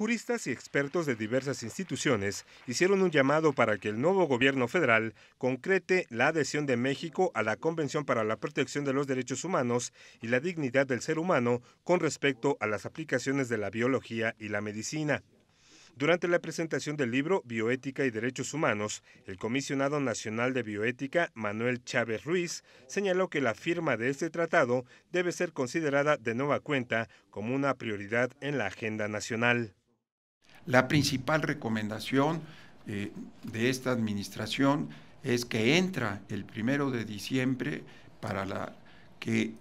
Juristas y expertos de diversas instituciones hicieron un llamado para que el nuevo gobierno federal concrete la adhesión de México a la Convención para la Protección de los Derechos Humanos y la Dignidad del Ser Humano con respecto a las aplicaciones de la biología y la medicina. Durante la presentación del libro Bioética y Derechos Humanos, el comisionado nacional de bioética, Manuel Chávez Ruiz, señaló que la firma de este tratado debe ser considerada de nueva cuenta como una prioridad en la agenda nacional. La principal recomendación eh, de esta administración es que entra el primero de diciembre para la que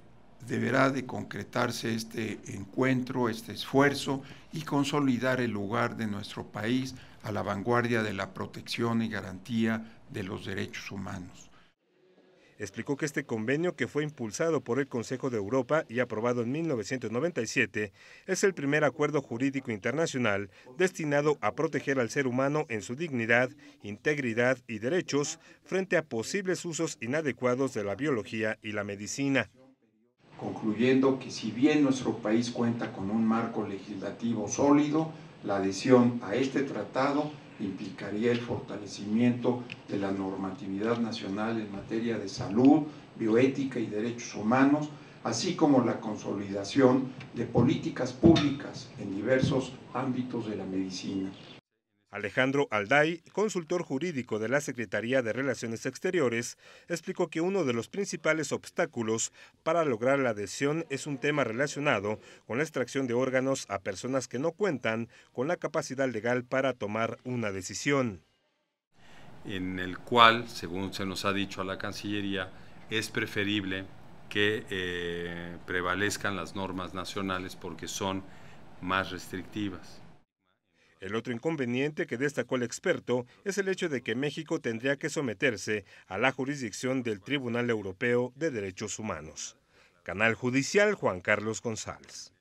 deberá de concretarse este encuentro, este esfuerzo y consolidar el lugar de nuestro país a la vanguardia de la protección y garantía de los derechos humanos explicó que este convenio, que fue impulsado por el Consejo de Europa y aprobado en 1997, es el primer acuerdo jurídico internacional destinado a proteger al ser humano en su dignidad, integridad y derechos frente a posibles usos inadecuados de la biología y la medicina concluyendo que si bien nuestro país cuenta con un marco legislativo sólido, la adhesión a este tratado implicaría el fortalecimiento de la normatividad nacional en materia de salud, bioética y derechos humanos, así como la consolidación de políticas públicas en diversos ámbitos de la medicina. Alejandro Alday, consultor jurídico de la Secretaría de Relaciones Exteriores, explicó que uno de los principales obstáculos para lograr la adhesión es un tema relacionado con la extracción de órganos a personas que no cuentan con la capacidad legal para tomar una decisión. En el cual, según se nos ha dicho a la Cancillería, es preferible que eh, prevalezcan las normas nacionales porque son más restrictivas el otro inconveniente que destacó el experto es el hecho de que México tendría que someterse a la jurisdicción del Tribunal Europeo de Derechos Humanos. Canal Judicial Juan Carlos González.